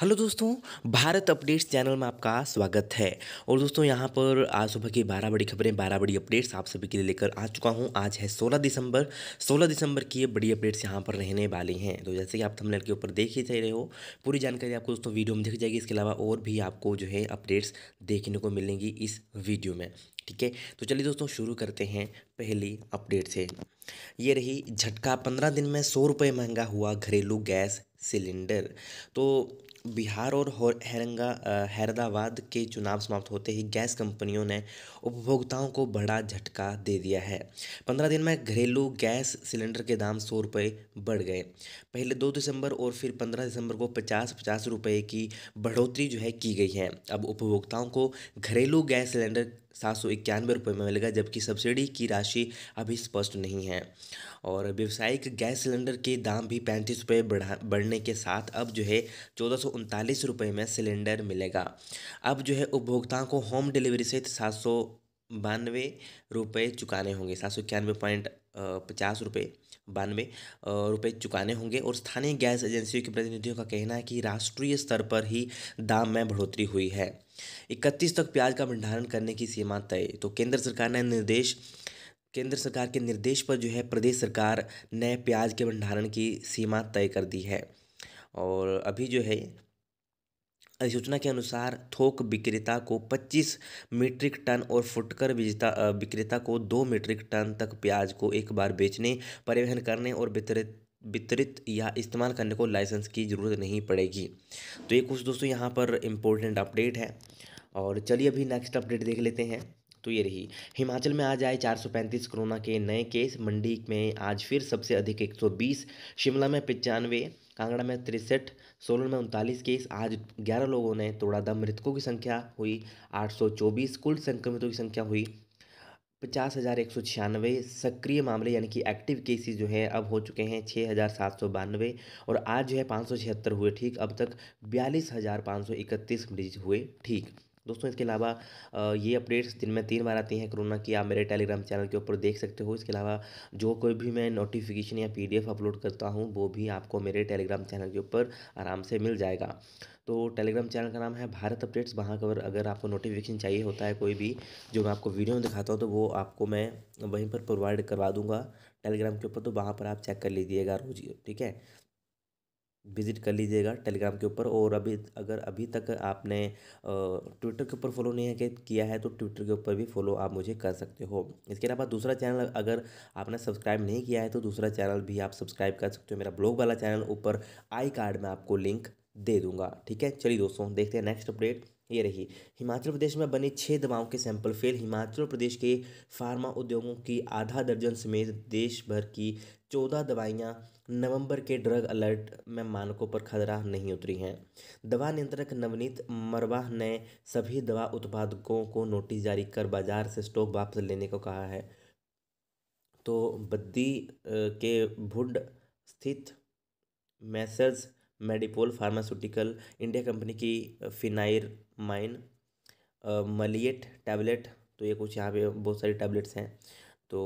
hello दोस्तों Bharat updates channel में आपका स्वागत है और दोस्तों यहाँ पर आज सुबह की बारह बड़ी खबरें बारह बड़ी अपडेट्स आप सभी के लिए लेकर आ चुका हूँ आज है 16 दिसंबर 16 दिसंबर की ये बड़ी अपडेट्स यहाँ पर रहने वाली हैं तो जैसे कि आप थंबनेल के ऊपर देख ही रहे हो पूरी जानकारी आपको दोस्तों वीडियो में दिख जाएगी इसके अलावा और भी आपको जो है अपडेट्स देखने को मिलेंगी इस वीडियो में ठीक है तो चलिए दोस्तों शुरू करते हैं पहली अपडेट से ये रही झटका पंद्रह दिन में सौ रुपये महंगा हुआ घरेलू गैस सिलेंडर तो बिहार और हैरंगा हैदराबाद के चुनाव समाप्त होते ही गैस कंपनियों ने उपभोक्ताओं को बड़ा झटका दे दिया है पंद्रह दिन में घरेलू गैस सिलेंडर के दाम सौ रुपये बढ़ गए पहले दो दिसंबर और फिर पंद्रह दिसंबर को पचास पचास रुपये की बढ़ोतरी जो है की गई है अब उपभोक्ताओं को घरेलू गैस सिलेंडर सात सौ इक्यानवे रुपये में मिलेगा जबकि सब्सिडी की राशि अभी स्पष्ट नहीं है और व्यावसायिक गैस सिलेंडर के दाम भी पैंतीस रुपये बढ़ा बढ़ने होने के साथ अब जो है चौदह सौ उनतालीस में सिलेंडर मिलेगा अब जो है उपभोक्ताओं को होम डिलीवरी सहित सात सौ बानवे रुपये चुकाने होंगे सात सौ इक्यानवे पॉइंट पचास रुपये बानवे रुपये चुकाने होंगे और स्थानीय गैस एजेंसियों के प्रतिनिधियों का कहना है कि राष्ट्रीय स्तर पर ही दाम में बढ़ोतरी हुई है इकतीस तक प्याज का भंडारण करने की सीमा तय तो केंद्र सरकार ने निर्देश केंद्र सरकार के निर्देश पर जो है प्रदेश सरकार ने प्याज के भंडारण की सीमा तय कर दी है और अभी जो है अधिसूचना के अनुसार थोक विक्रेता को 25 मीट्रिक टन और फुटकर विजेता विक्रेता को 2 मीट्रिक टन तक प्याज को एक बार बेचने परिवहन करने और वितरित वितरित या इस्तेमाल करने को लाइसेंस की ज़रूरत नहीं पड़ेगी तो ये कुछ दोस्तों यहाँ पर इम्पोर्टेंट अपडेट है और चलिए अभी नेक्स्ट अपडेट देख लेते हैं तो ये रही हिमाचल में आज आए 435 कोरोना के नए केस मंडी में आज फिर सबसे अधिक 120 शिमला में पचानवे कांगड़ा में तिरसठ सोलन में उनतालीस केस आज 11 लोगों ने तोड़ा दम मृतकों की संख्या हुई 824 कुल संक्रमितों की संख्या हुई पचास हज़ार एक सौ छियानवे सक्रिय मामले यानी कि एक्टिव केसेस जो हैं अब हो चुके हैं छः हज़ार सात सौ बानवे और आज जो है पाँच सौ छिहत्तर हुए ठीक अब तक बयालीस हज़ार पाँच सौ इकतीस मरीज हुए ठीक दोस्तों इसके अलावा ये अपडेट्स दिन में तीन बार आती हैं कोरोना की आप मेरे टेलीग्राम चैनल के ऊपर देख सकते हो इसके अलावा जो कोई भी मैं नोटिफिकेशन या पीडीएफ अपलोड करता हूँ वो भी आपको मेरे टेलीग्राम चैनल के ऊपर आराम से मिल जाएगा तो टेलीग्राम चैनल का नाम है भारत अपडेट्स वहाँ का अगर आपको नोटिफिकेशन चाहिए होता है कोई भी जो मैं आपको वीडियो में दिखाता हूँ तो वो आपको मैं वहीं पर प्रोवाइड करवा दूँगा टेलीग्राम के ऊपर तो वहाँ पर आप चेक कर लीजिएगा रोज ठीक है विज़िट कर लीजिएगा टेलीग्राम के ऊपर और अभी अगर अभी तक आपने ट्विटर के ऊपर फॉलो नहीं है किया है तो ट्विटर के ऊपर भी फॉलो आप मुझे कर सकते हो इसके अलावा दूसरा चैनल अगर आपने सब्सक्राइब नहीं किया है तो दूसरा चैनल भी आप सब्सक्राइब कर सकते हो मेरा ब्लॉग वाला चैनल ऊपर आई कार्ड में आपको लिंक दे दूंगा ठीक है चलिए दोस्तों देखते हैं नेक्स्ट अपडेट ये रही हिमाचल प्रदेश में बनी छः दवाओं के सैंपल फेल हिमाचल प्रदेश के फार्मा उद्योगों की आधा दर्जन समेत देश भर की चौदह दवाइयाँ नवंबर के ड्रग अलर्ट में मानकों पर खतरा नहीं उतरी है दवा नियंत्रक नवनीत मरवाह ने सभी दवा उत्पादकों को नोटिस जारी कर बाजार से स्टॉक वापस लेने को कहा है तो बद्दी के भुड स्थित मैसेज मेडिपोल फार्मास्यूटिकल इंडिया कंपनी की फिनाइर माइन मलिएट टैबलेट तो ये कुछ यहाँ पे बहुत सारी टैबलेट्स हैं तो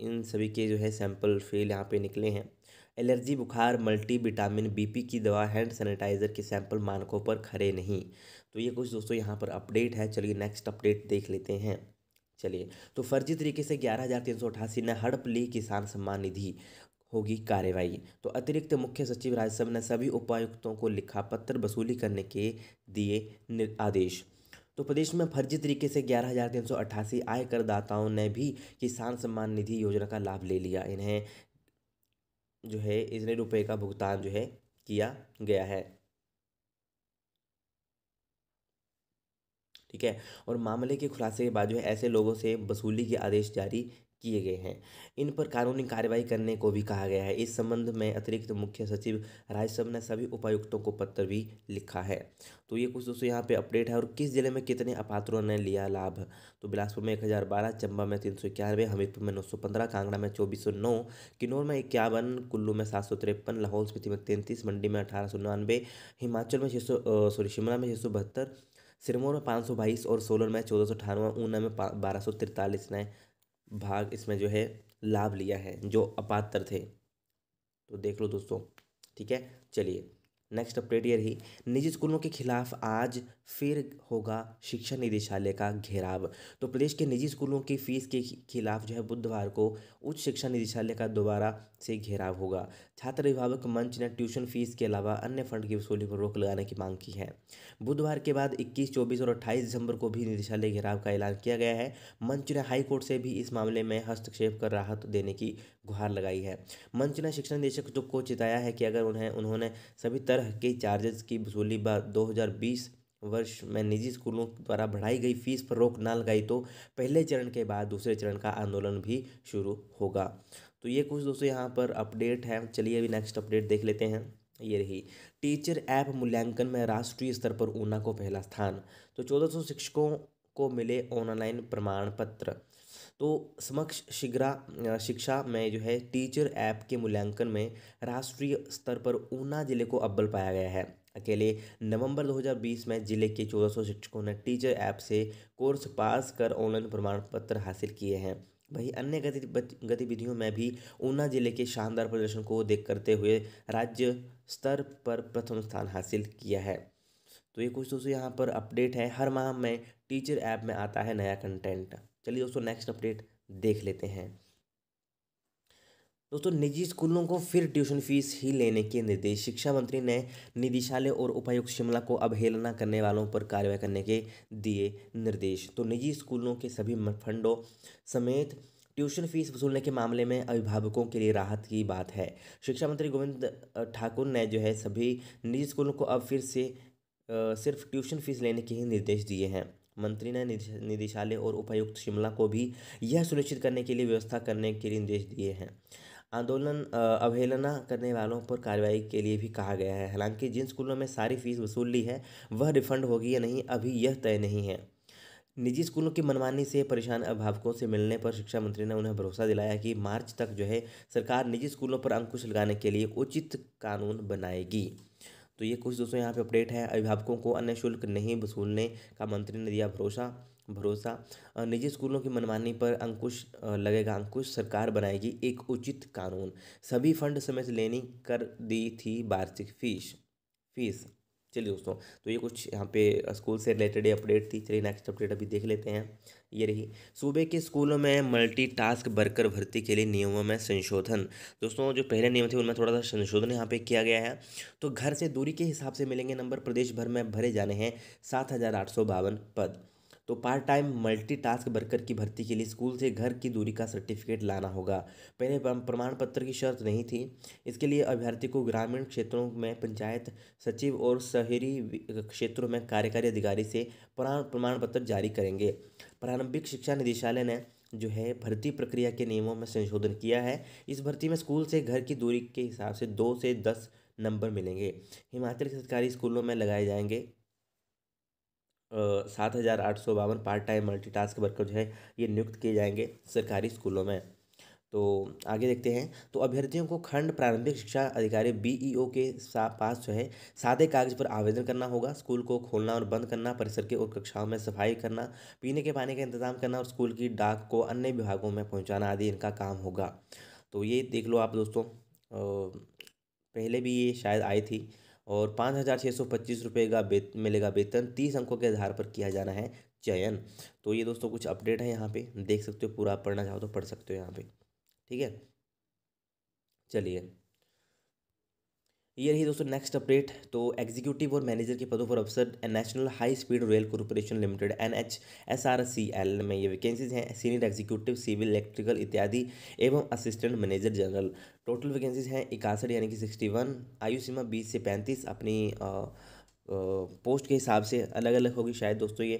इन सभी के जो है सैम्पल फेल यहाँ पे निकले हैं एलर्जी बुखार मल्टी विटामिन बीपी की दवा हैंड सैनिटाइज़र के सैंपल मानकों पर खरे नहीं तो ये कुछ दोस्तों यहाँ पर अपडेट है चलिए नेक्स्ट अपडेट देख लेते हैं चलिए तो फर्जी तरीके से ग्यारह हज़ार तीन सौ अठासी ने हड़प ली किसान सम्मान निधि होगी कार्रवाई तो अतिरिक्त मुख्य सचिव राजस्व ने सभी उपायुक्तों को लिखा पत्र वसूली करने के दिए आदेश तो प्रदेश में फर्जी तरीके से ग्यारह हज़ार तीन सौ अट्ठासी आय करदाताओं ने भी किसान सम्मान निधि योजना का लाभ ले लिया इन्हें जो है इतने रुपए का भुगतान जो है किया गया है ठीक है और मामले के खुलासे के बाद जो है ऐसे लोगों से वसूली के आदेश जारी किए गए हैं इन पर कानूनी कार्रवाई करने को भी कहा गया है इस संबंध में अतिरिक्त मुख्य सचिव राज्यसभा ने सभी उपायुक्तों को पत्र भी लिखा है तो ये कुछ दोस्तों यहाँ पे अपडेट है और किस जिले में कितने अपात्रों ने लिया लाभ तो बिलासपुर में एक हज़ार बारह चंबा में तीन सौ इक्यानवे हमीरपुर में नौ सौ पंद्रह कांगड़ा में चौबीस सौ नौ किन्नौर में इक्यावन कुल्लू में सात सौ तिरपन लाहौल स्पीति में तैंतीस मंडी में अठारह सौ निन्यानवे हिमाचल में छः सौ सॉरी शिमला में छः सौ बहत्तर सिरमौर में पाँच सौ बाईस और सोलन में चौदह सौ अठानवे ऊना में बारह सौ तिरतालीस नए भाग इसमें जो है लाभ लिया है जो अपात्र थे तो देख लो दोस्तों ठीक है चलिए नेक्स्ट अपडेट ये रही निजी स्कूलों के खिलाफ आज फिर होगा शिक्षा निदेशालय का घेराव तो प्रदेश के निजी स्कूलों की फीस के खिलाफ जो है बुधवार को उच्च शिक्षा निदेशालय का दोबारा से घेराव होगा छात्र अभिभावक मंच ने ट्यूशन फीस के अलावा अन्य फंड की वसूली पर रोक लगाने की मांग की है बुधवार के बाद इक्कीस चौबीस और अट्ठाईस दिसंबर को भी निदेशालय घेराव का ऐलान किया गया है मंच ने हाईकोर्ट से भी इस मामले में हस्तक्षेप कर राहत देने की गुहार लगाई है मंच ने शिक्षा निदेशक को चिताया है कि अगर उन्हें उन्होंने सभी तरह तरह के चार्जेस की वसूली बार 2020 वर्ष में निजी स्कूलों द्वारा बढ़ाई गई फीस पर रोक न लगाई तो पहले चरण के बाद दूसरे चरण का आंदोलन भी शुरू होगा तो ये कुछ दोस्तों यहाँ पर अपडेट है चलिए अभी नेक्स्ट अपडेट देख लेते हैं ये रही टीचर ऐप मूल्यांकन में राष्ट्रीय स्तर पर ऊना को पहला स्थान तो चौदह सौ शिक्षकों को मिले ऑनलाइन प्रमाण पत्र तो समक्ष शिग्रा शिक्षा में जो है टीचर ऐप के मूल्यांकन में राष्ट्रीय स्तर पर ऊना जिले को अव्वल पाया गया है अकेले नवंबर 2020 में जिले के 1400 शिक्षकों ने टीचर ऐप से कोर्स पास कर ऑनलाइन प्रमाण पत्र हासिल किए हैं वहीं अन्य गतिविधियों में भी ऊना जिले के शानदार प्रदर्शन को देख करते हुए राज्य स्तर पर प्रथम स्थान हासिल किया है तो ये कुछ दोस्तों यहाँ पर अपडेट है हर माह में टीचर ऐप में आता है नया कंटेंट चलिए दोस्तों नेक्स्ट अपडेट देख लेते हैं दोस्तों निजी स्कूलों को फिर ट्यूशन फीस ही लेने के निर्देश शिक्षा मंत्री ने निदेशालय और उपायुक्त शिमला को अवहेलना करने वालों पर कार्रवाई करने के दिए निर्देश तो निजी स्कूलों के सभी फंडों समेत ट्यूशन फीस वसूलने के मामले में अभिभावकों के लिए राहत की बात है शिक्षा मंत्री गोविंद ठाकुर ने जो है सभी निजी स्कूलों को अब फिर से सिर्फ ट्यूशन फीस लेने के ही निर्देश दिए हैं मंत्री ने निदेशालय और उपायुक्त शिमला को भी यह सुनिश्चित करने के लिए व्यवस्था करने के लिए निर्देश दिए हैं आंदोलन अवहेलना करने वालों पर कार्रवाई के लिए भी कहा गया है हालांकि जिन स्कूलों में सारी फीस वसूल ली है वह रिफंड होगी या नहीं अभी यह तय नहीं है निजी स्कूलों की मनमानी से परेशान अभिभावकों से मिलने पर शिक्षा मंत्री ने उन्हें भरोसा दिलाया कि मार्च तक जो है सरकार निजी स्कूलों पर अंकुश लगाने के लिए उचित कानून बनाएगी तो ये कुछ दोस्तों यहाँ पे अपडेट है अभिभावकों को अन्य शुल्क नहीं वसूलने का मंत्री ने दिया भरोसा भरोसा निजी स्कूलों की मनमानी पर अंकुश लगेगा अंकुश सरकार बनाएगी एक उचित कानून सभी फंड समय से लेनी कर दी थी वार्षिक फीस फीस चलिए दोस्तों तो ये कुछ यहाँ पे स्कूल से रिलेटेड अपडेट थी चलिए नेक्स्ट अपडेट अभी देख लेते हैं ये रही सूबे के स्कूलों में मल्टीटास्क वर्कर भर्ती के लिए नियमों में संशोधन दोस्तों जो पहले नियम थे उनमें थोड़ा सा संशोधन यहाँ पे किया गया है तो घर से दूरी के हिसाब से मिलेंगे नंबर प्रदेश भर में भरे जाने हैं सात हज़ार आठ सौ बावन पद तो part time multi task worker की भर्ती के लिए स्कूल से घर की दूरी का सर्टिफिकेट लाना होगा पहले प्रमाण पत्र की शर्त नहीं थी इसके लिए अभ्यर्थी को ग्रामीण क्षेत्रों में पंचायत सचिव और शहरी क्षेत्रों में कार्यकारी अधिकारी से प्रमाण पत्र जारी करेंगे प्रारंभिक शिक्षा निदेशालय ने जो है भर्ती प्रक्रिया के नियमों में संशोधन किया है इस भर्ती में स्कूल से घर की दूरी के हिसाब से दो से दस नंबर मिलेंगे हिमाचल के सरकारी स्कूलों में लगाए जाएंगे सात हज़ार आठ सौ बावन पार्ट टाइम मल्टीटास्क वर्कर जो है ये नियुक्त किए जाएंगे सरकारी स्कूलों में तो आगे देखते हैं तो अभ्यर्थियों को खंड प्रारंभिक शिक्षा अधिकारी बीईओ e के पास जो है सादे कागज पर आवेदन करना होगा स्कूल को खोलना और बंद करना परिसर के और कक्षाओं में सफाई करना पीने के पानी का इंतजाम करना और स्कूल की डाक को अन्य विभागों में पहुंचाना आदि इनका काम होगा तो ये देख लो आप दोस्तों पहले भी ये शायद आई थी और पाँच हज़ार छः सौ पच्चीस रुपये का बेत मिलेगा वेतन तीस अंकों के आधार पर किया जाना है चयन तो ये दोस्तों कुछ अपडेट है यहाँ पे देख सकते हो पूरा पढ़ना चाहो तो पढ़ सकते हो यहाँ पे ठीक है चलिए ये रही दोस्तों नेक्स्ट अपडेट तो एग्जीक्यूटिव और मैनेजर के पदों पर अवसर national high speed rail corporation limited N H S R C L में ये वैकेंसीज हैं सीनियर एग्जीक्यूटिव सिविल इलेक्ट्रिकल इत्यादि एवं assistant manager general total vacancies हैं इकासठ यानी कि सिक्सटी वन आयु सीमा बीस से पैंतीस अपनी आ, पोस्ट के हिसाब से अलग अलग होगी शायद दोस्तों ये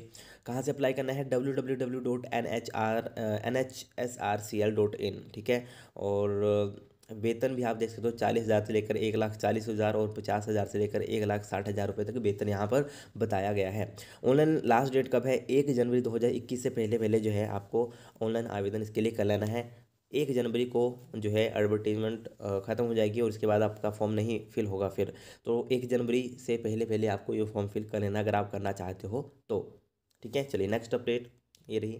कहाँ से अप्लाई करना है W W W dot N H R N H S R C L dot in ठीक है और वेतन भी आप देख सकते हो चालीस हज़ार से लेकर एक लाख चालीस हज़ार और पचास हज़ार से लेकर एक लाख साठ हज़ार रुपये तक वेतन यहाँ पर बताया गया है ऑनलाइन लास्ट डेट कब है एक जनवरी दो हज़ार इक्कीस से पहले पहले जो है आपको ऑनलाइन आवेदन इसके लिए कर लेना है एक जनवरी को जो है एडवर्टीजमेंट ख़त्म हो जाएगी और उसके बाद आपका फॉर्म नहीं फिल होगा फिर तो एक जनवरी से पहले पहले आपको ये फॉर्म फिल कर लेना अगर आप करना चाहते हो तो ठीक है चलिए नेक्स्ट अपडेट ये रही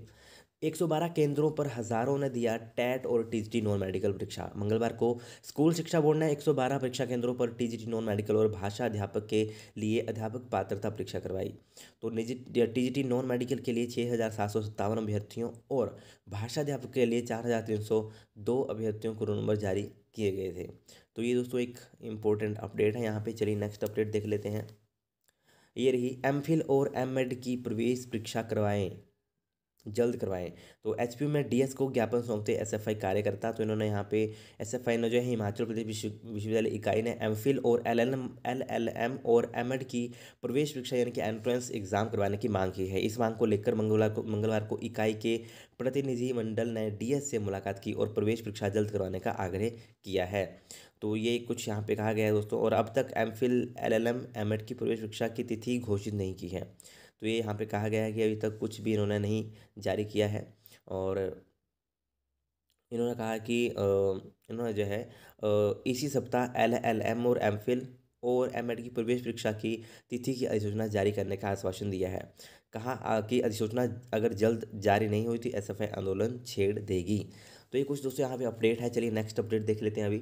112 केंद्रों पर हज़ारों ने दिया टैट और टीजीटी नॉन मेडिकल परीक्षा मंगलवार को स्कूल शिक्षा बोर्ड ने 112 परीक्षा केंद्रों पर टीजीटी नॉन मेडिकल और भाषा अध्यापक के लिए अध्यापक पात्रता परीक्षा करवाई तो निजी टीजीटी नॉन मेडिकल के लिए छः हज़ार सात सौ सत्तावन अभ्यर्थियों और भाषा अध्यापक के लिए चार हज़ार तीन सौ दो अभ्यर्थियों को नंबर जारी किए गए थे तो ये दोस्तों एक इम्पोर्टेंट अपडेट है यहाँ पर चलिए नेक्स्ट अपडेट देख लेते हैं ये रही एम और एम की प्रवेश परीक्षा करवाएँ जल्द करवाएं तो एच में डी को ज्ञापन सौंपते एस एफ आई कार्यकर्ता तो इन्होंने यहाँ पे एस एफ आई ने जो है हिमाचल प्रदेश विश्वविद्यालय इकाई ने एम फिल और L L M L L M और एम एड की प्रवेश परीक्षा यानी कि एंट्रेंस एग्जाम करवाने की मांग की है इस मांग को लेकर मंगलवार को मंगलवार को इकाई के प्रतिनिधि मंडल ने डी से मुलाकात की और प्रवेश परीक्षा जल्द करवाने का आग्रह किया है तो ये कुछ यहाँ पे कहा गया है दोस्तों और अब तक M Phil L L M M Ed की प्रवेश परीक्षा की तिथि घोषित नहीं की है तो ये यहाँ पे कहा गया है कि अभी तक कुछ भी इन्होंने नहीं जारी किया है और इन्होंने कहा कि इन्होंने जो है इसी सप्ताह एल एल एम और एम फिल और एम एड की प्रवेश परीक्षा की तिथि की अधिसूचना जारी करने का आश्वासन दिया है कहा कि अधिसूचना अगर जल्द जारी नहीं हुई तो एस आंदोलन छेड़ देगी तो ये कुछ दोस्तों यहाँ पे अपडेट है चलिए नेक्स्ट अपडेट देख लेते हैं अभी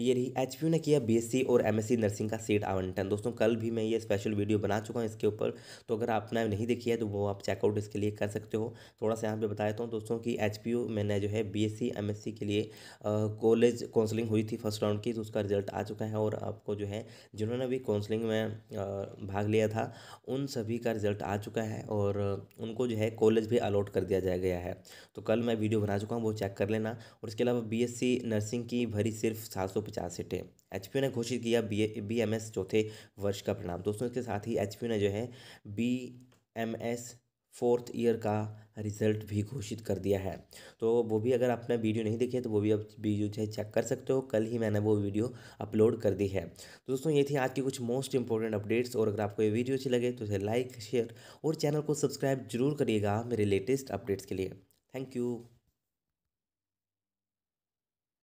ये रही एच ने किया बीएससी और एमएससी नर्सिंग का सीट आवंटन दोस्तों कल भी मैं ये स्पेशल वीडियो बना चुका हूँ इसके ऊपर तो अगर आपने नहीं देखी है तो वो आप चेकआउट इसके लिए कर सकते हो थोड़ा सा यहाँ पे बता देता हूँ दोस्तों कि एच मैंने जो है बी एस के लिए कॉलेज काउंसलिंग हुई थी फर्स्ट राउंड की तो उसका रिजल्ट आ चुका है और आपको जो है जिन्होंने भी काउंसलिंग में भाग लिया था उन सभी का रिजल्ट आ चुका है और उनको जो है कॉलेज भी अलॉट कर दिया जाया गया है तो कल मैं वीडियो बना चुका हूँ वो चेक कर लेना और इसके अलावा बी नर्सिंग की भरी सिर्फ सात पचास सीटें एच ने घोषित किया बी बी एम एस चौथे वर्ष का परिणाम दोस्तों इसके साथ ही एच ने जो है B M S fourth year का रिजल्ट भी घोषित कर दिया है तो वो भी अगर आपने वीडियो नहीं देखी है तो वो भी आप वीडियो जो है चेक कर सकते हो कल ही मैंने वो वीडियो अपलोड कर दी है तो दोस्तों ये थी आज की कुछ मोस्ट इंपॉर्टेंट अपडेट्स और अगर आपको ये वीडियो अच्छी लगे तो इसे लाइक शेयर और चैनल को सब्सक्राइब जरूर करिएगा मेरे लेटेस्ट अपडेट्स के लिए थैंक यू